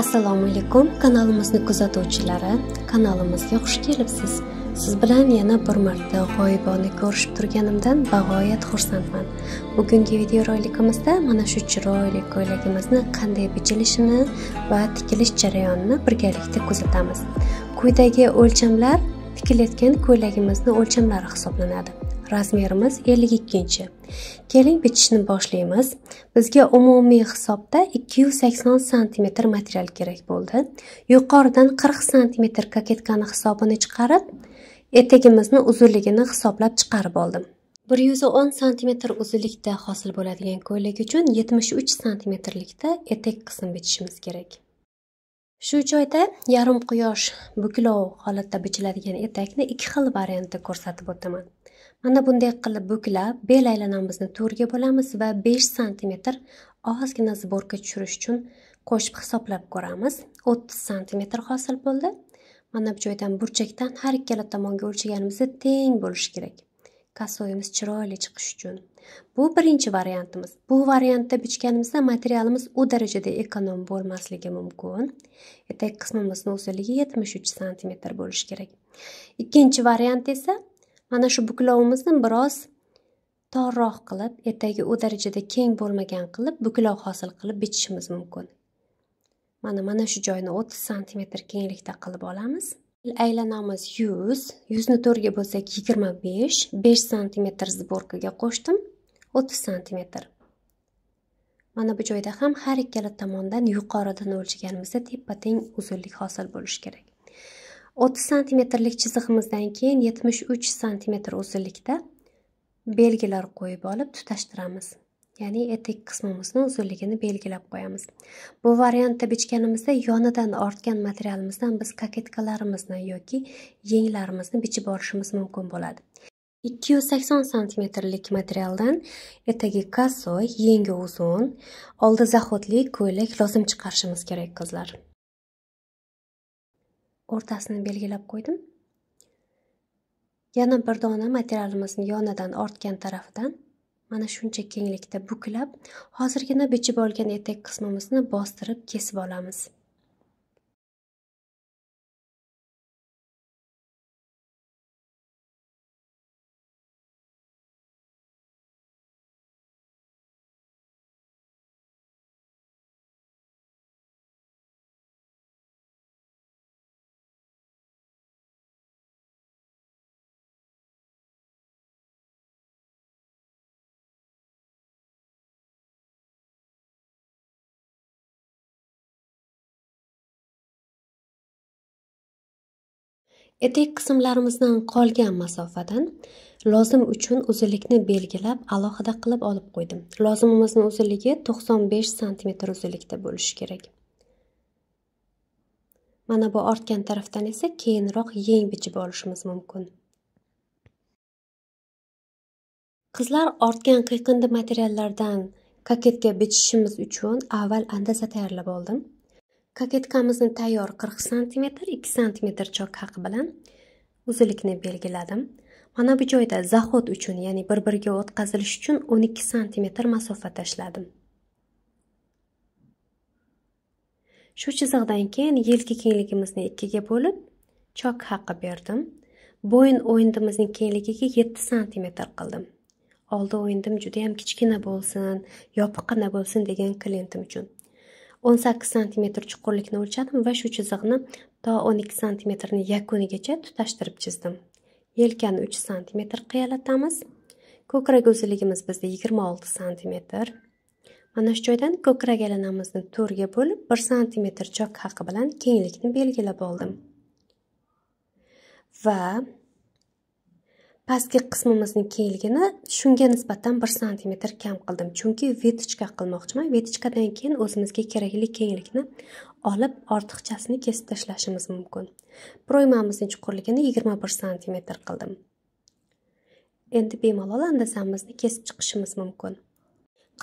assalomu alaykum kanalimizni kuzatuvchilari kanalimizga xush kelibsiz siz bilan yana bir marta g'oyibona ko'rishib turganimdan bag'oyat xursandman bugungi videorolikimizda mana shu chiroyli ko'ylagimizni qanday bichilishini va tikilish jarayonini birgalikda kuzatamiz quyidagi o'lchamlar tikilayotgan ko'ylagimizni o'lchamlari hisoblanadi razmerimiz 52. Keling bitishni boshlaymiz. Bizga umumiy hisobda 280 sm material kerak bo'ldi. Yuqoridan 40 sm kaketkani hisobini chiqarib, etagimizni uzunligini hisoblab chiqarib oldim. 110 sm uzunlikda hosil bo'ladigan ko'ylak uchun 73 likda etak qism bitishimiz kerak. Shu joyda yarim quyosh buklov holatda bichiladigan etakni ikki xil variantda ko'rsatib o'taman. ana bunday qilib buklab bel aylanamizni to'rga bo'lamiz va 5 santimetr ozgina zborka tushirish uchun qo'shib hisoblab ko'ramiz 30 santimetr hosil bo'ldi mana bu joydan burchakdan har ikkala tomonga o'lchaganimizda teng bo'lishi kerak kasoyimiz chiroyli chiqish uchun bu birinchi variantimiz bu variantda bichganimizda materialimiz u darajada ekonom bo'lmasligi mumkin etak qismimizni uzunligi 73 santimetr bo'lishi kerak ikkinchi variant esa mana shu buklovimizni biroz torroq qilib ertagi u darajada keng bo'lmagan qilib buklov hosil qilib bichishimiz mumkin mana mana shu joyni o'ttiz santimetr kenglikda qilib olamiz aylanamiz yuz yuzni to'rtga bo'lsak yigirma besh besh santimetr sborkaga qo'shdim o'ttiz santimetr mana bu joyda ham har ikkala tomondan yuqoridan o'lchaganimizda teppa teng uzunlik hosil bo'lishi kerak 30 santimetrlik chizig'imizdan keyin 73 santimetr uzunlikda belgilar qo'yib olib tutashtiramiz ya'ni etik qismimizni uzunligini belgilab qo'yamiz bu variantda bichganimizda yonidan ortgan materialimizdan biz kaketkalarimizni yoki yenglarimizni bichib olishimiz mumkin bo'ladi 280 santimetrlik materialdan etagi kasoy yengi uzun oldi zahodli ko'ylak lozim chiqarishimiz kerak qizlar o'rtasini belgilab qo'ydim yana bir dona materialimizni yonidan ortgan tarafidan mana shuncha kenglikda buklab hozirgina bichib olgan etak qismimizni bostirib kesib olamiz etek qismlarimizdan qolgan masofadan lozim uchun uzunlikni belgilab alohida qilib olib qo'ydim lozimimizni uzunligi 95 santimetr uzunlikda bo'lishi kerak mana bu ortgan tarafdan esa keyinroq yeng bichib olishimiz mumkin qizlar ortgan qiyqindi materiallardan koketga bichishimiz uchun avval andaza tayyorlab oldim Kaketkamızın tayyor 40 sm, 2 sm chok haqı bilan uzunlikni belgiladim. Mana bu joyda zahot uchun, ya'ni bir-biriga o'tkazilish uchun 12 sm masofa tashladim. Shu chiziqdan keyin yelka kengligimizni ikkiga bo'lib, chok haqi berdim. Bo'yin o'yindimizning kengligiga 7 sm qildim. oldi o'yindim judayam kichkina bo'lsin yopiqqina bo'lsin degan klientim uchun 18 santimetr chuqurlikni o'lchadim va shu chiziqni to 12 santimetrni yakunigacha tutashtirib chizdim yelkani 3 santimetr qiyalatamiz ko'krak uzunligimiz bizda 26 santimetr mana shu joydan ko'krak aylanamizni to'rga bo'lib 1 santimetr chok haqi bilan kenglikni belgilab oldim va pastki qismimizni kelgini shunga nisbatan 1 sm kam qildim chunki vetichka qilmoqchiman vetichkadan keyin o'zimizga kerakli kenglikni olib ortiqchasini kesib tashlashimiz mumkin proymamizni chuqurligini 21 sm qildim endi bemalol andazamizni kesib chiqishimiz mumkin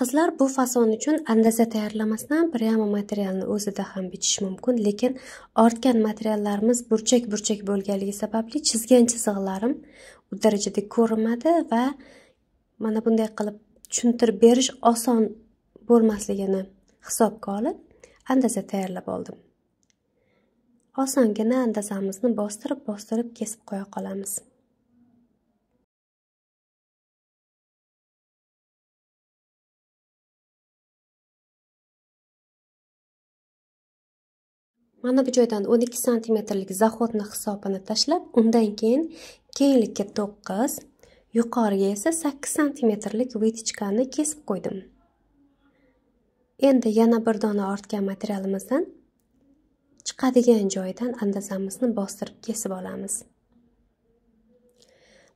qizlar bu fason uchun andaza tayyorlamasdan priyama materialni o'zida ham bichish mumkin lekin ortgan materiallarimiz burchak burchak bo'lganligi sababli chizgan chizig'larim darajada ko'rinmadi va mana bunday qilib tushuntirib berish oson bo'lmasligini hisobga olib andaza tayyorlab oldim osongina andazamizni bostirib bostirib kesib qo'ya qolamiz mana bu joydan 12 santimetrlik zahodni hisobini tashlab undan keyin kenglikka 9 yuqoriga esa 8 santimetrlik vetichkani kesib qo'ydim endi yana bir dona ortgan materialimizdan chiqadigan joydan andazamizni bostirib kesib olamiz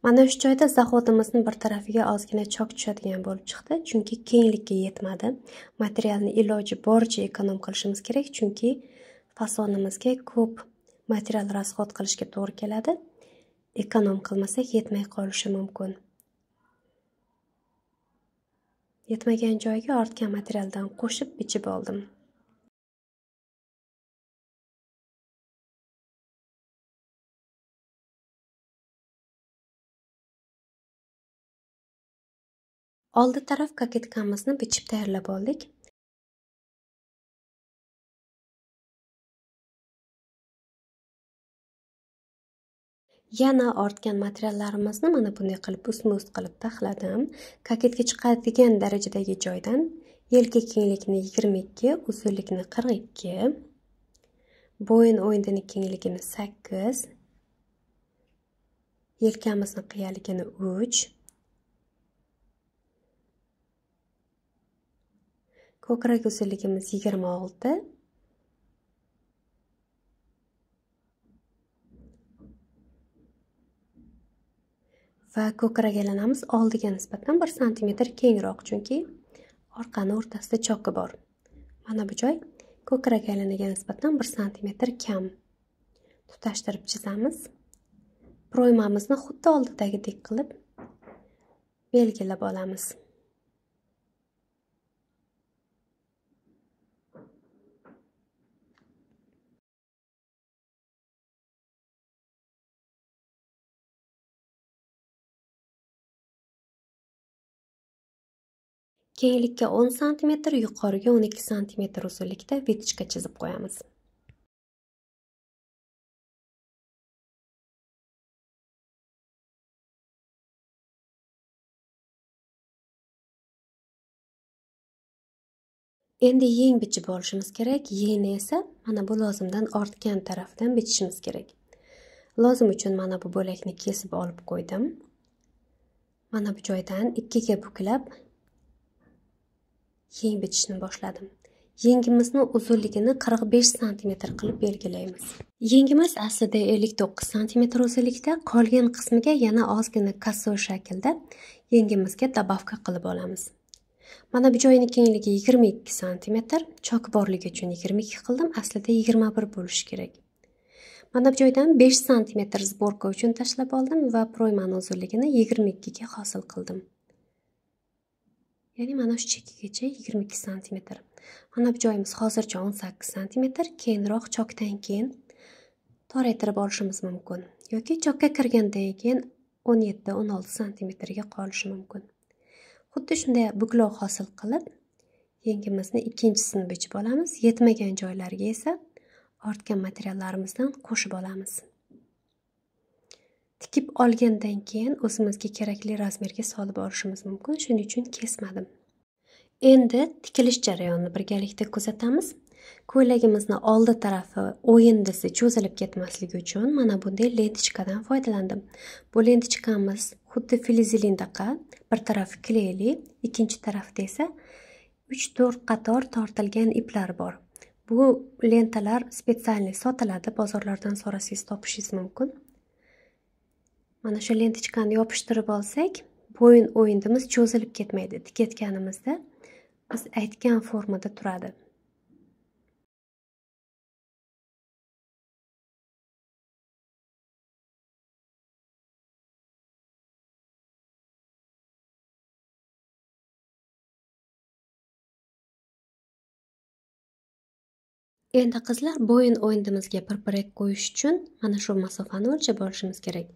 mana shu joyda zahodimizni bir tarafiga ozgina chok tushadigan bo'lib chiqdi chunki kenglikka yetmadi materialni iloji boricha ekonom qilishimiz kerak chunki fasonimizga ko'p material rasxod qilishga to'g'ri keladi ekonom qilmasak yetmay qolishi mumkin yetmagan joyiga ortgan materialdan qo'shib bichib oldim oldi taraf kaketkamizni bichib tayyorlab oldik yana ortgan materiallarimizni mana bunday qilib ustma ust qilib taxladim kaketga chiqadigan darajadagi joydan yelka kengligini yigirma ikki uzunlikni qirq ikki bo'yin o'yindini kengligini sakkiz yelkamizni qiyaligini uch ko'krak uzunligimiz yigirma olti va ko'krak aylanamiz oldiga nisbatan bir santimetr kengroq chunki orqani o'rtasida choki bor mana bu joy ko'krak aylanaga nisbatan bir santimetr kam tutashtirib chizamiz proymamizni xuddi oldidagidek qilib belgilab olamiz Kenglikka 10 sm, yuqoriga 12 sm uzunlikda vitichka chizib qo'yamiz. Endi yeng bichib olishimiz kerak. Yengni esa mana bu lozimdan ortgan tarafdan bichishimiz kerak. Lozim uchun mana bu bo'lakni kesib olib qo'ydim. Mana bu joydan ikkiga buklab yeng bichishni boshladim yengimizni uzunligini 45 sm qilib belgilaymiz yengimiz aslida 59 sm uzunlikda qolgan qismiga yana ozgina kasso shaklda yengimizga dabavka qilib olamiz mana bu joyni kengligi 22 sm chok borligi uchun 22 qildim aslida 21 bo'lishi kerak mana bu joydan 5 sm sborka uchun tashlab oldim va proymani uzunligini 22 ga hosil qildim ya'ni mana shu chekigacha yigirma ikki santimetr mana bu joyimiz hozircha o'n sakkiz santimetr keyinroq chokdan keyin toraytirib olishimiz mumkin yoki chokka kirgandan keyin o'n yetti o'n olti santimetrga qolishi mumkin xuddi shunday buklov hosil qilib yengimizni ikkinchisini bichib olamiz yetmagan joylarga esa ortgan materiallarimizdan qo'shib olamiz tikib olgandan keyin o'zimizga kerakli razmerga solib olishimiz mumkin shuning uchun kesmadim endi tikilish jarayonini birgalikda kuzatamiz ko'ylagimizni oldi tarafi o'yindisi cho'zilib ketmasligi uchun mana bunday lentichkadan foydalandim bu lentichkamiz xuddi filizilindaqa bir tarafi kleyli ikkinchi tarafida esa uch to'rt qator tortilgan iplar bor bu lentalar spetsialniy sotiladi bozorlardan so'rasangiz topishingiz mumkin mana shu lentichkani yopishtirib olsak bo'yin o'yindimiz cho'zilib ketmaydi tiketganimizda biz aytgan formada turadi Endi qizlar bo'yin o'yindimizga pirpirak qo'yish uchun mana shu masofani o'lchab olishimiz kerak.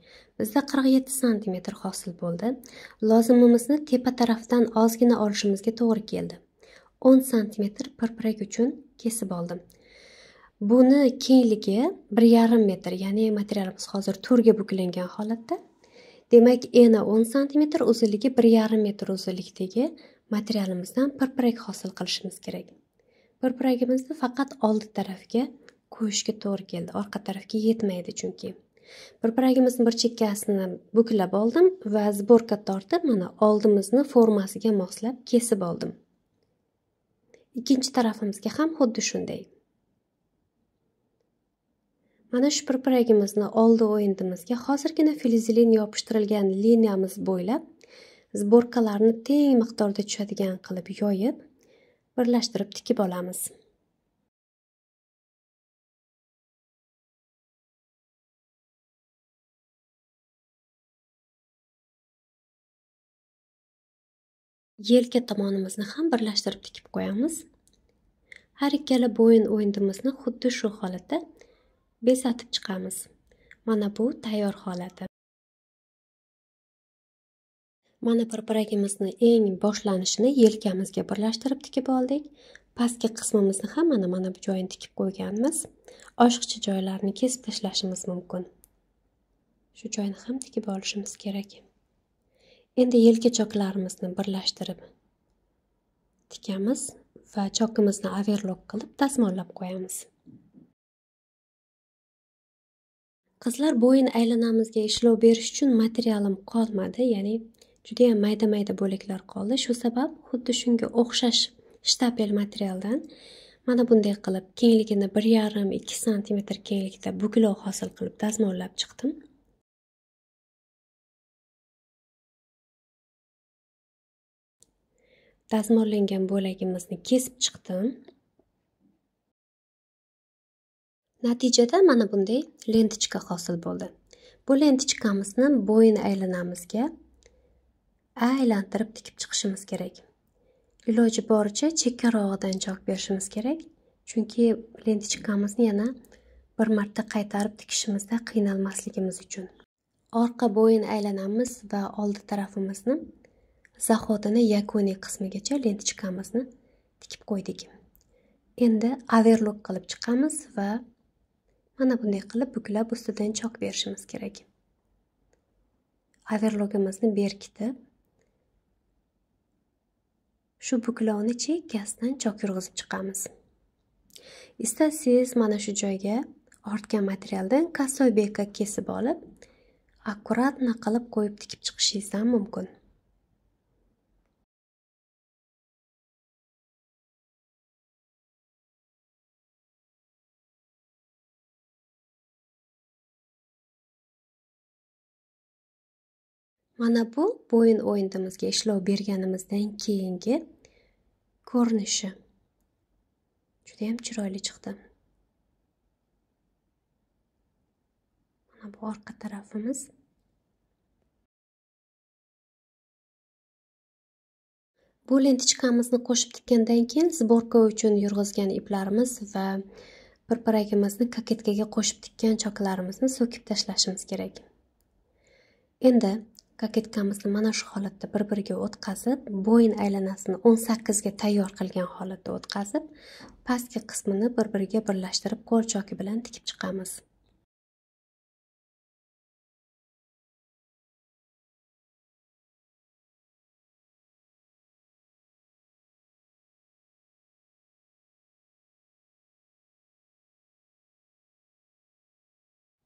Bizda 47 sm hosil bo'ldi. Lozimimizni tepa tarafdan ozgina olishimizga to'g'ri keldi. 10 sm pirpirak uchun kesib oldim. Buni kengligi 1,5 metr, ya'ni materialimiz hozir to'rga buklangan holatda. Demak, eni 10 sm uzunligi 1,5 metr uzunlikdagi materialimizdan pirpirak hosil qilishimiz kerak. Pirpiragimizni faqat oldi tarafga qo'yishga to'g'ri keldi. Orqa tarafga yetmaydi chunki. Pirpiragimizni bir chekkasini buklab oldim va zborka tortib mana oldimizni formasiga moslab kesib oldim. Ikkinchi tarafimizga ham xuddi shunday. Mana shu pirpiragimizni oldi o'yindimizga hozirgina filizilin yopishtirilgan liniyamiz bo'ylab zborkalarni teng miqdorda tushadigan qilib yoyib, birlashtirib tikib olamiz yelka tomonimizni ham birlashtirib tikib qo'yamiz har ikkala bo'yin o'yindimizni xuddi shu holatda bezatib chiqamiz mana bu tayyor holati Mana parparagimizni eng boshlanishini yelkamizga birlashtirib tikib oldik. Pastki qismimizni ham mana mana bu joyini tikib qo'yganmiz. Oshiqcha joylarni kesib tashlashimiz mumkin. Shu joyni ham tikib olishimiz kerak. Endi yelka choklarimizni birlashtirib tikamiz va chokimizni overlock qilib tasmollab qo'yamiz. Qizlar bo'yin aylanamizga ishlov berish uchun materialim qolmadi, ya'ni judayam mayda mayda bo'laklar qoldi shu sabab xuddi shunga o'xshash shtapel materialdan mana bunday qilib kengligini bir yarim ikki santimetr kenglikda buklov hosil qilib dazmollab chiqdim dazmollangan bo'lagimizni kesib chiqdim natijada mana bunday lentichka hosil bo'ldi bu lentichkamizni bo'yin aylanamizga aylantirib tikib chiqishimiz kerak iloji boricha chekkarog'idan javob berishimiz kerak chunki lentichkamizni yana bir marta qaytarib tikishimizda qiynalmasligimiz uchun orqa bo'yin aylanamiz va oldi tarafimizni zahodini yakuniy qismigacha lentichkamizni tikib qo'ydik endi averlok qilib chiqamiz va mana bunday qilib buklab ustidan chok berishimiz kerak averlogimizni berkitib shu buklovni chekkasidan chok yurg'izib chiqamiz istasangiz mana shu joyga ortgan materialdan kassoy kesib olib akkuratna qilib qo'yib tikib chiqishingiz ham mumkin mana bu bo'yin o'yindimizga ishlov berganimizdan keyingi ko'rinishi judayam chiroyli chiqdi mana bu orqa tarafimiz bu lentichkamizni qo'shib tikkandan keyin сборка uchun yurg'izgan iplarimiz va pirparagimizni kaketkaga qo'shib tikkan choklarimizni so'kib tashlashimiz kerak endi kaketkamizni mana shu holatda bir biriga o'tkazib bo'yin aylanasini o'n sakkizga tayyor qilgan holatda o'tkazib pastki qismini bir biriga birlashtirib qo'l bilan tikib chiqamiz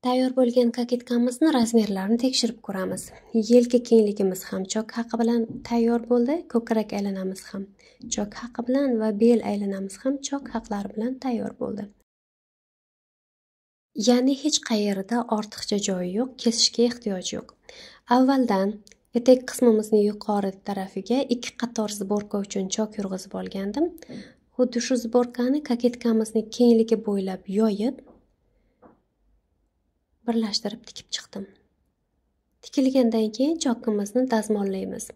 tayyor bo'lgan koketkamizni razmerlarini tekshirib ko'ramiz yelka kengligimiz ham chok haqi bilan tayyor bo'ldi ko'krak aylanamiz ham chok haqi bilan va bel aylanamiz ham chok haqlari bilan tayyor bo'ldi ya'ni hech qayerida ortiqcha joyi yo'q kesishga ehtiyoj yo'q avvaldan etak qismimizni yuqori tarafiga ikki qator zborka uchun chok yurg'izib olgandim xuddi shu zborkani koketkamizni kengligi bo'ylab yoyib birlashtirib tikib chiqdim tikilgandan keyin chokkimizni dazmollaymiz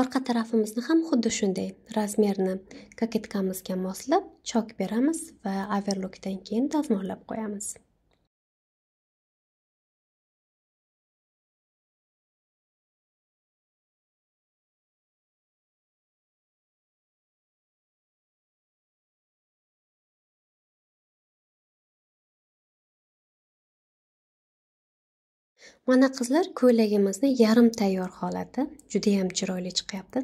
orqa tarafimizni ham xuddi shunday razmerni koketkamizga moslab chok beramiz va overlockdan keyin dazmollab qo'yamiz mana qizlar ko'ylagimizni yarim tayyor holati judayam chiroyli chiqyapti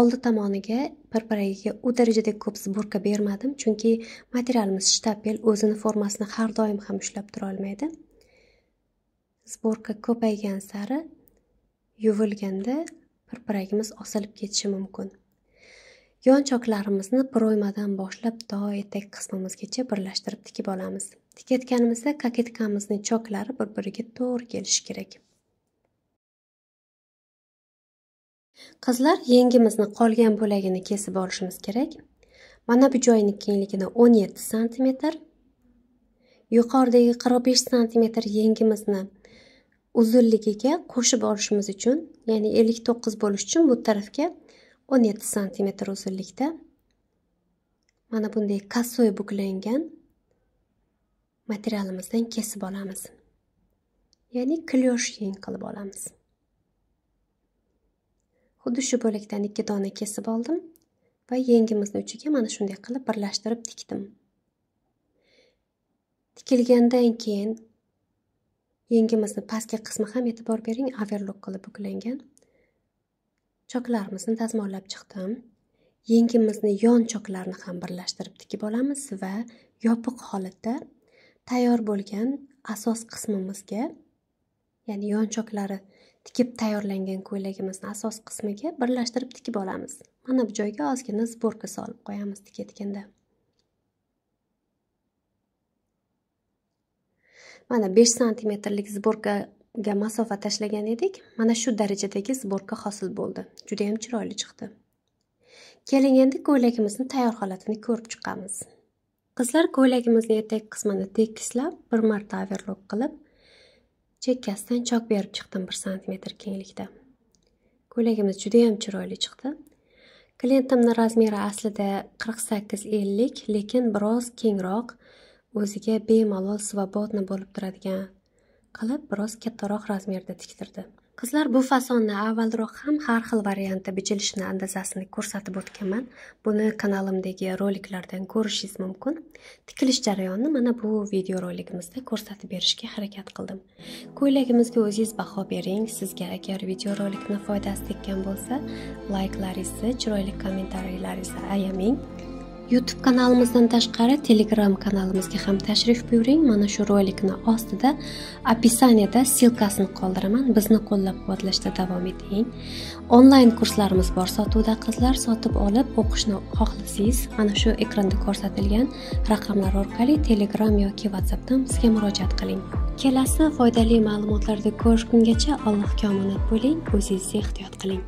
oldi tomoniga biriga u darajada ko'p zburka bermadim chunki materialimiz shtapel o'zini formasini har doim ham ushlab turolmaydi sborka ko'paygan sari yuvilganda pirpiragimiz osilib ketishi mumkin yon choklarimizni proymadan boshlab to etak qismimizgacha birlashtirib tikib olamiz tikayotganimizda kaketkamizni choklari bir biriga to'g'ri kelishi kerak qizlar yengimizni qolgan bo'lagini kesib olishimiz kerak mana bu joyni kengligini o'n yetti santimetr yuqoridagi qirq besh santimetr yengimizni uzunligiga qo'shib olishimiz uchun ya'ni ellik to'qqiz bo'lishi uchun bu tarafga 17 cm uzunlikda mana bunday kassoy buklangan materialimizdan kesib olamiz ya'ni klyoshin qilib olamiz xuddi shu bo'lakdan 2 dona kesib oldim va yengimizni uchiga mana shunday qilib birlashtirib tikdim tikilgandan keyin yengimizni pastki qismi ham e'tibor bering overlock qilib buklangan choklarimizni dazmollab chiqdim yengimizni yon choklarni ham birlashtirib tikib olamiz va yopiq holatda tayyor bo'lgan asos qismimizga ya'ni yon choklari tikib tayyorlangan ko'ylagimizni asos qismiga birlashtirib tikib olamiz mana bu joyga ozgina sborka solib qo'yamiz tikayotganda mana besh santimetrlik sborka ga masofa tashlagan edik mana shu darajadagi sborka hosil bo'ldi judayam chiroyli chiqdi keling endi ko'ylagimizni tayyor holatini ko'rib chiqamiz qizlar ko'ylagimizni etak qismini tekislab bir marta overlok qilib chekkasidan chok berib chiqdim bir santimetr kenglikda ko'ylagimiz judayam chiroyli chiqdi klientimni razmeri aslida qirq sakkiz ellik lekin biroz kengroq o'ziga bemalol svobodni bo'lib turadigan qilib biroz kattaroq razmerda tiktirdi qizlar bu fasonni avvalroq ham har xil variantda bichilishini andazasini ko'rsatib o'tganman buni kanalimdagi roliklardan ko'rishingiz mumkin tikilish jarayonini mana bu video roligimizda ko'rsatib berishga harakat qildim ko'ylagimizga o'zingiz baho bering sizga agar video rolikni foydasi tekkan bo'lsa layklaringizni chiroyli kommentariylaringizni ayamang youtube kanalimizdan tashqari telegram kanalimizga ham tashrif buyuring mana shu rolikni ostida описаниеda ссылкасini qoldiraman bizni qo'llab quvvatlashda davom eting onlayn kurslarimiz bor sotuvda qizlar sotib olib o'qishni xohlasangiz mana shu ekranda ko'rsatilgan raqamlar orqali telegram yoki whatsappdan bizga murojaat qiling kelasi foydali ma'lumotlarda ko'rishgungacha allohga omonat bo'ling o'zingizni ehtiyot qiling